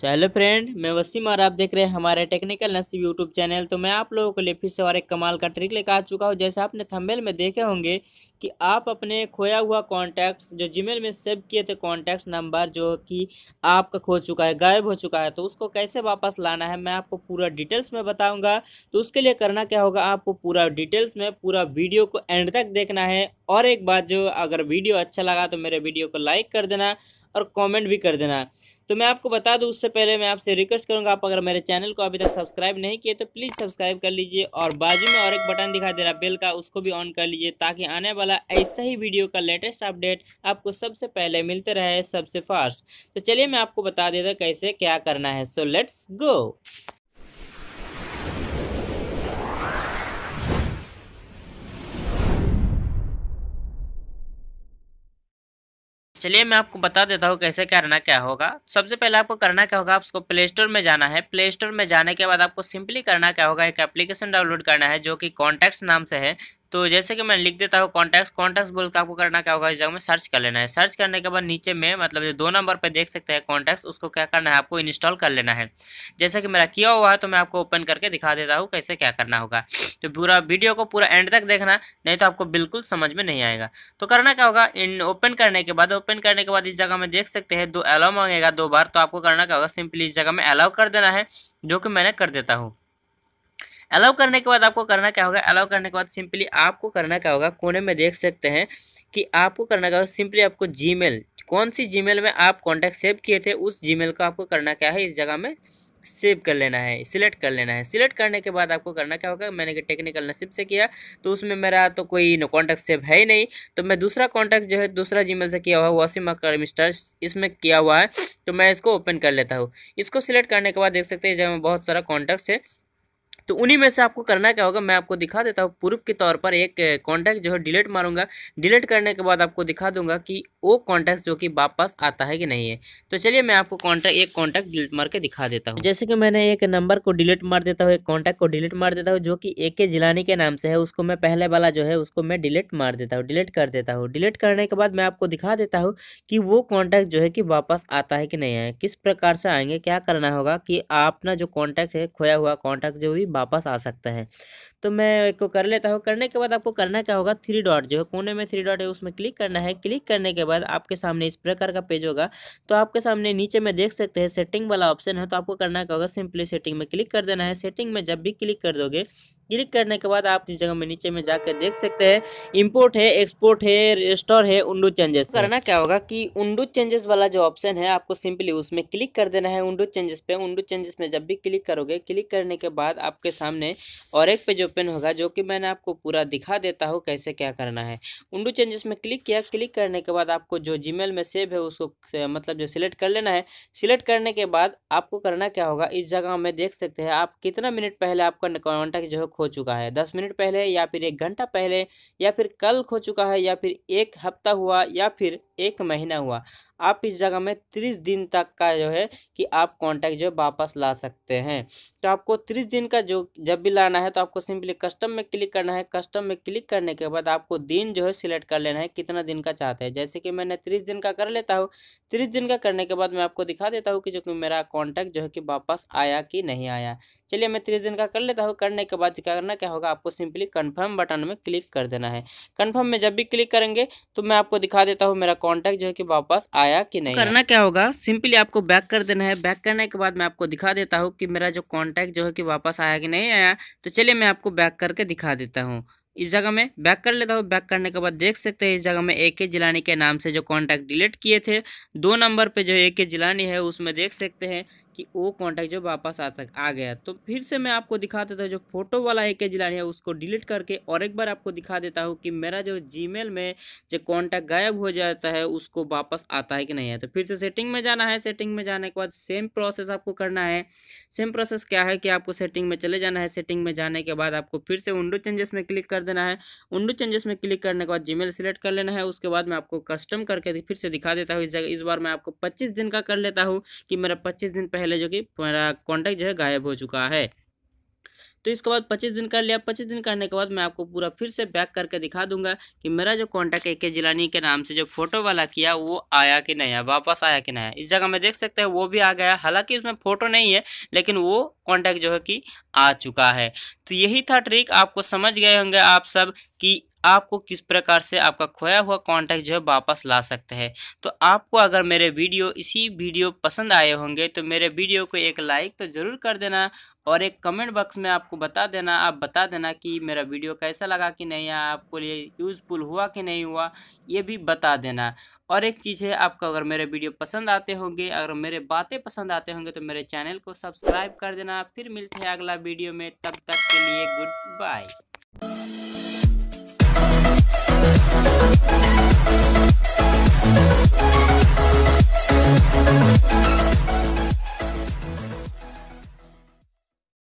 तो hello friend मैं वसीम और आप देख रहे हैं हमारे टेक्निकल नसीब यूट्यूब चैनल तो मैं आप लोगों के लिए फिर से और एक कमाल का ट्रिक लेकर आ चुका हूँ जैसे आपने थंबनेल में देखे होंगे कि आप अपने खोया हुआ कॉन्टैक्ट्स जो जीमेल में सेव किए थे कॉन्टैक्ट्स नंबर जो कि आपका खो चुका है गायब हो चुका है तो उसको कैसे वापस लाना है मैं आपको पूरा डिटेल्स में बताऊँगा तो उसके लिए करना क्या होगा आपको पूरा डिटेल्स में पूरा वीडियो को एंड तक देखना है और एक बात जो अगर वीडियो अच्छा लगा तो मेरे वीडियो को लाइक कर देना और कॉमेंट भी कर देना तो मैं आपको बता दूं उससे पहले मैं आपसे रिक्वेस्ट करूंगा आप अगर मेरे चैनल को अभी तक सब्सक्राइब नहीं किए तो प्लीज़ सब्सक्राइब कर लीजिए और बाजू में और एक बटन दिखा दे रहा बेल का उसको भी ऑन कर लीजिए ताकि आने वाला ऐसा ही वीडियो का लेटेस्ट अपडेट आपको सबसे पहले मिलते रहे सबसे फास्ट तो चलिए मैं आपको बता देता कैसे क्या करना है सो लेट्स गो चलिए मैं आपको बता देता हूँ कैसे करना क्या होगा सबसे पहले आपको करना क्या होगा आपको प्ले स्टोर में जाना है प्ले स्टोर में जाने के बाद आपको सिंपली करना क्या होगा एक एप्लीकेशन डाउनलोड करना है जो कि कॉन्टैक्ट्स नाम से है तो जैसे कि मैं लिख देता हूँ कॉन्टैक्ट कॉन्टैक्ट बोल के आपको करना क्या होगा इस जगह में सर्च कर लेना है सर्च करने के बाद नीचे में मतलब जो दो नंबर पर देख सकते हैं कॉन्टैक्ट उसको क्या करना है आपको इंस्टॉल कर लेना है जैसे कि मेरा किया हुआ है तो मैं आपको ओपन करके दिखा देता हूँ कैसे क्या करना होगा तो पूरा वीडियो को पूरा एंड तक देखना नहीं तो आपको बिल्कुल समझ में नहीं आएगा तो करना क्या होगा इन ओपन करने के बाद ओपन करने के बाद इस जगह में देख सकते हैं दो अलाउ मांगेगा दो बार तो आपको करना क्या होगा सिंपली इस जगह में अलाउ कर देना है जो कि मैंने कर देता हूँ अलाउ करने के बाद आपको करना क्या होगा अलाउ करने के बाद सिंपली आपको करना क्या होगा कोने में देख सकते हैं कि आपको करना क्या होगा सिंपली आपको जी कौन सी जी में आप कॉन्टैक्ट सेव किए थे उस जी को आपको करना क्या है इस जगह में सेव कर लेना है सिलेक्ट कर लेना है सिलेक्ट करने के बाद आपको करना क्या होगा मैंने कि टेक्निकल नसीब से किया तो उसमें मेरा तो कोई कॉन्टैक्ट सेव है ही नहीं तो मैं दूसरा कॉन्टैक्ट जो है दूसरा जीमेल से किया हुआ वासिम अकर मिस्टर इसमें किया हुआ है तो मैं इसको ओपन कर लेता हूँ इसको सिलेक्ट करने के बाद देख सकते हैं जब बहुत सारा कॉन्टैक्ट्स है तो उन्हीं में से आपको करना क्या होगा मैं आपको दिखा देता हूँ प्रूफ के तौर पर एक कॉन्टैक्ट जो है डिलीट मारूंगा डिलीट करने के बाद आपको दिखा दूंगा कि वो कॉन्टैक्ट जो कि वापस आता है कि नहीं है तो चलिए मैं आपको कॉन्टैक्ट एक कॉन्टैक्ट डिलीट मार के दिखा देता हूँ जैसे कि मैंने एक नंबर को डिलीट मार देता हूँ एक कॉन्टैक्ट को डिलीट मार देता हूँ जो कि ए के जिलानी के नाम से है उसको मैं पहले वाला जो है उसको मैं डिलीट मार देता हूँ डिलीट कर देता हूँ डिलीट करने के बाद मैं आपको दिखा देता हूँ कि वो कॉन्टैक्ट जो है कि वापस आता है कि नहीं है किस प्रकार से आएंगे क्या करना होगा कि अपना जो कॉन्टैक्ट है खोया हुआ कॉन्टैक्ट जो भी वापस आ सकता है तो मैं इसको कर लेता हूँ करने के बाद आपको करना क्या होगा थ्री डॉट जो है कोने में थ्री डॉट है उसमें क्लिक करना है क्लिक करने के बाद आपके सामने इस प्रकार का पेज होगा तो आपके सामने नीचे में देख सकते हैं सेटिंग वाला ऑप्शन है तो आपको करना क्या होगा सिंपली सेटिंग में क्लिक कर देना है सेटिंग में जब भी क्लिक कर दोगे क्लिक करने के बाद आप इस जगह में नीचे में जाकर देख सकते हैं इम्पोर्ट है एक्सपोर्ट है रजिस्टर है उंडो तो चेंजेस करना क्या होगा कि उंडो चेंजेस वाला जो ऑप्शन है आपको सिंपली उसमें क्लिक कर देना है उंडो चेंजेस पे उन्डू चेंजेस में जब भी क्लिक करोगे क्लिक करने के बाद आपके सामने और एक पेज ओपन होगा जो कि मैंने आपको पूरा दिखा देता हूँ कैसे क्या करना है उंडो चेंजेस में क्लिक किया क्लिक करने के बाद आपको जो जी में सेव है उसको मतलब जो सिलेक्ट कर लेना है सिलेक्ट करने के बाद आपको करना क्या होगा इस जगह में देख सकते हैं आप कितना मिनट पहले आपका कॉन्टैक्ट जो है खो चुका है दस मिनट पहले या फिर एक घंटा पहले या फिर कल खो चुका है या फिर एक हफ्ता हुआ या फिर एक महीना हुआ आप इस जगह में तीस दिन तक का जो है कि आप कॉन्टैक्ट जो है वापस ला सकते हैं तो आपको तीस दिन का जो जब भी लाना है तो आपको सिंपली कस्टम में क्लिक करना है कस्टम में क्लिक करने के बाद आपको दिन जो है सिलेक्ट कर लेना है कितना दिन का चाहते हैं जैसे कि मैंने तीस दिन का कर लेता हूँ तीस दिन का करने के बाद मैं आपको दिखा देता हूँ कि जो कि मेरा कॉन्टैक्ट जो है कि वापस आया कि नहीं आया चलिए मैं तीस दिन का कर लेता हूँ करने के बाद क्या करना क्या होगा आपको सिंपली कन्फर्म बटन में क्लिक कर देना है कन्फर्म में जब भी क्लिक करेंगे तो मैं आपको दिखा देता हूँ मेरा कॉन्टैक्ट जो है कि वापस आया आया कि नहीं करना क्या होगा सिंपली आपको बैक कर देना है बैक करने के बाद मैं आपको दिखा देता हूँ कि मेरा जो कॉन्टैक्ट जो है कि वापस आया कि नहीं आया तो चलिए मैं आपको बैक करके दिखा देता हूँ इस जगह में बैक कर लेता हूँ बैक करने के बाद देख सकते हैं इस जगह में ए के जिलानी के नाम से जो कॉन्टैक्ट डिलीट किए थे दो नंबर पे जो ए के जिलानी है उसमें देख सकते हैं कि वो कॉन्टैक्ट जो वापस आ सक आ गया तो फिर से मैं आपको दिखा देता हूँ जो फोटो वाला एक लाइन है उसको डिलीट करके और एक बार आपको दिखा देता हूँ कि मेरा जो जी में जो कॉन्टैक्ट गायब हो जाता है उसको वापस आता है कि नहीं है तो फिर से सेटिंग में जाना है सेटिंग में जाने के बाद सेम प्रोसेस आपको करना है सेम प्रोसेस क्या है कि आपको सेटिंग में चले जाना है सेटिंग में जाने के बाद आपको फिर से विंडो चेंजेस में क्लिक कर देना है विंडो चेंजेस में क्लिक करने के बाद जीमेल सेलेक्ट कर लेना है उसके बाद मैं आपको कस्टम करके फिर से दिखा देता हूँ इस बार मैं आपको पच्चीस दिन का कर लेता हूँ कि मेरा पच्चीस दिन पहले पहले जो कि मेरा कॉन्टैक्ट जो है गायब हो चुका है तो इसके बाद पच्चीस दिन कर लिया पच्चीस दिन करने के बाद मैं आपको पूरा फिर से बैक करके दिखा दूंगा कि मेरा जो कॉन्टैक्ट ए के जिलानी के नाम से जो फोटो वाला किया वो आया कि नहीं आया वापस आया कि नहीं आया इस जगह में देख सकते हैं वो भी आ गया हालांकि उसमें फोटो नहीं है लेकिन वो कॉन्टैक्ट जो है कि आ चुका है तो यही था ट्रिक आपको समझ गए होंगे आप सब कि आपको किस प्रकार से आपका खोया हुआ कांटेक्ट जो है वापस ला सकते हैं तो आपको अगर मेरे वीडियो इसी वीडियो पसंद आए होंगे तो मेरे वीडियो को एक लाइक तो ज़रूर कर देना और एक कमेंट बॉक्स में आपको बता देना आप बता देना कि मेरा वीडियो कैसा लगा कि नहीं आया आपको लिए यूज़फुल हुआ कि नहीं हुआ ये भी बता देना और एक चीज़ है आपको अगर मेरे वीडियो पसंद आते होंगे अगर मेरे बातें पसंद आते होंगे तो मेरे चैनल को सब्सक्राइब कर देना फिर मिलते हैं अगला वीडियो में तब तक के लिए गुड बाय